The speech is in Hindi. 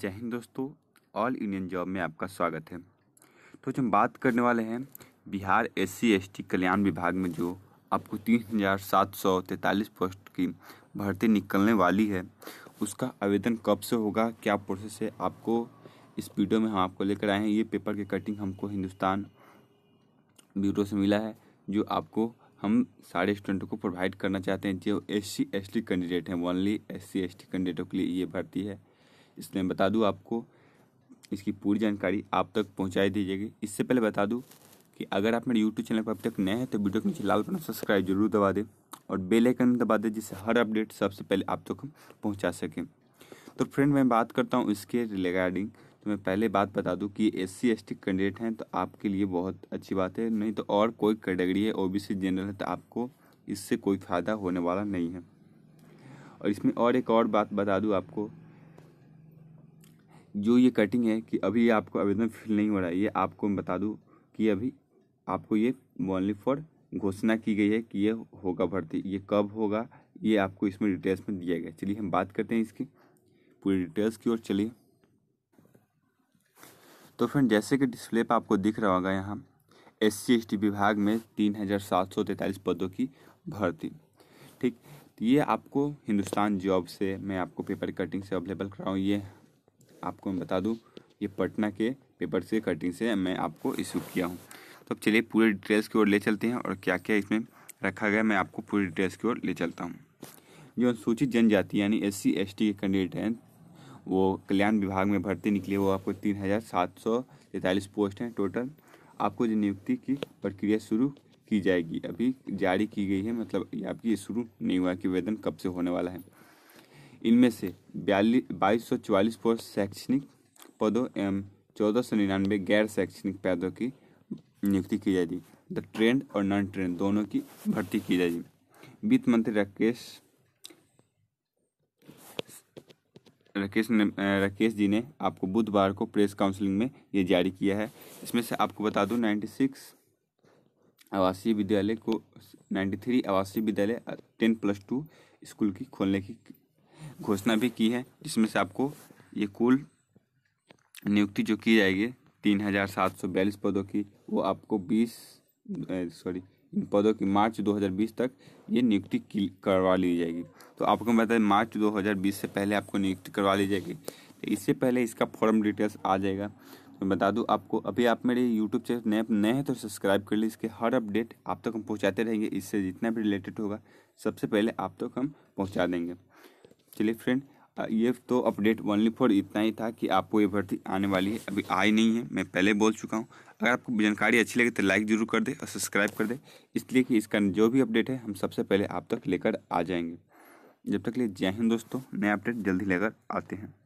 जय हिंद दोस्तों ऑल इंडियन जॉब में आपका स्वागत है तो जो हम बात करने वाले हैं बिहार एस सी कल्याण विभाग में जो आपको तीन हज़ार सात सौ तैंतालीस पोस्ट की भर्ती निकलने वाली है उसका आवेदन कब से होगा क्या प्रोसेस है आपको इस वीडियो में हम आपको लेकर आए हैं ये पेपर की कटिंग हमको हिंदुस्तान ब्यूरो से मिला है जो आपको हम सारे स्टूडेंट को प्रोवाइड करना चाहते हैं जो एस सी कैंडिडेट हैं ओनली एस सी कैंडिडेटों के लिए ये भर्ती है इसलिए मैं बता दूँ आपको इसकी पूरी जानकारी आप तक पहुँचाई दीजिएगी इससे पहले बता दूँ कि अगर आप मेरे यूट्यूब चैनल पर अब तक नए हैं तो वीडियो के नीचे लाल बटन सब्सक्राइब जरूर दबा दें और बेल आइकन दबा दें जिससे हर अपडेट सबसे पहले आप तक हम पहुँचा सकें तो फ्रेंड मैं बात करता हूँ इसके रिगार्डिंग तो मैं पहले बात बता दूं कि S C S T candidate हैं तो आपके लिए बहुत अच्छी बात है नहीं तो और कोई कैटेगरी है ओ बी सी जनरल है तो आपको इससे कोई फ़ायदा होने वाला नहीं है और इसमें और एक और बात बता दूँ आपको जो ये कटिंग है कि अभी आपको आवेदन फिल नहीं हो रहा है ये आपको मैं बता दूँ कि अभी आपको ये ओनली फॉर घोषणा की गई है कि ये होगा भर्ती ये कब होगा ये आपको इसमें डिटेल्स में दिया गया चलिए हम बात करते हैं इसकी पूरी डिटेल्स की ओर चलिए तो फ्रेंड जैसे कि डिस्प्ले पर आपको दिख रहा होगा यहाँ एस सी विभाग में तीन हज़ार सात सौ तैंतालीस पदों की भर्ती ठीक ये आपको हिंदुस्तान जॉब से मैं आपको पेपर कटिंग से अवेलेबल कराऊँ ये आपको मैं बता दूँ ये पटना के पेपर से कटिंग से मैं आपको इशू किया हूँ तो अब चलिए पूरे डिटेल्स की ओर ले चलते हैं और क्या क्या इसमें रखा गया मैं आपको पूरी डिटेल्स की ओर ले चलता हूँ जो अनुसूचित जनजाति यानी एस सी एस टी के कैंडिडेट हैं वो कल्याण विभाग में भर्ती निकली वो आपको तीन हज़ार सात सौ तैंतालीस पोस्ट हैं टोटल आपको जो नियुक्ति की प्रक्रिया शुरू की जाएगी अभी जारी की गई है मतलब ये आपकी शुरू नहीं हुआ कि वेतन कब से होने वाला है इनमें से बयालीस बाईस सौ चवालीस पद शैक्षणिक पदों एवं चौदह सौ निन्यानवे गैर शैक्षणिक पदों की नियुक्ति की जाएगी द ट्रेंड और नॉन ट्रेंड दोनों की भर्ती की जाएगी वित्त मंत्री राकेश राकेश ने राकेश जी ने आपको बुधवार को प्रेस काउंसलिंग में ये जारी किया है इसमें से आपको बता दूं 96 आवासीय विद्यालय को 93 आवासीय विद्यालय 10 प्लस टू स्कूल की खोलने की घोषणा भी की है जिसमें से आपको ये कुल नियुक्ति जो की जाएगी तीन हज़ार सात सौ बयालीस पदों की वो आपको बीस सॉरी इन पदों की मार्च 2020 तक ये नियुक्ति करवा ली जाएगी तो आपको बताए मार्च 2020 से पहले आपको नियुक्ति करवा ली जाएगी तो इससे पहले इसका फॉर्म डिटेल्स आ जाएगा तो बता दूँ आपको अभी आप मेरे यूट्यूब चैनल नए नए हैं तो सब्सक्राइब कर लीजिए इसके हर अपडेट आप तक हम पहुँचाते रहेंगे इससे जितना भी रिलेटेड होगा सबसे पहले आप तक हम पहुँचा देंगे चलिए फ्रेंड ये तो अपडेट ओनली फॉर इतना ही था कि आपको ये भर्ती आने वाली है अभी आई नहीं है मैं पहले बोल चुका हूँ अगर आपको जानकारी अच्छी लगे तो लाइक जरूर कर दे और सब्सक्राइब कर दे इसलिए कि इसका जो भी अपडेट है हम सबसे पहले आप तक लेकर आ जाएंगे जब तक लिए जय हिंद दोस्तों नया अपडेट जल्दी लेकर आते हैं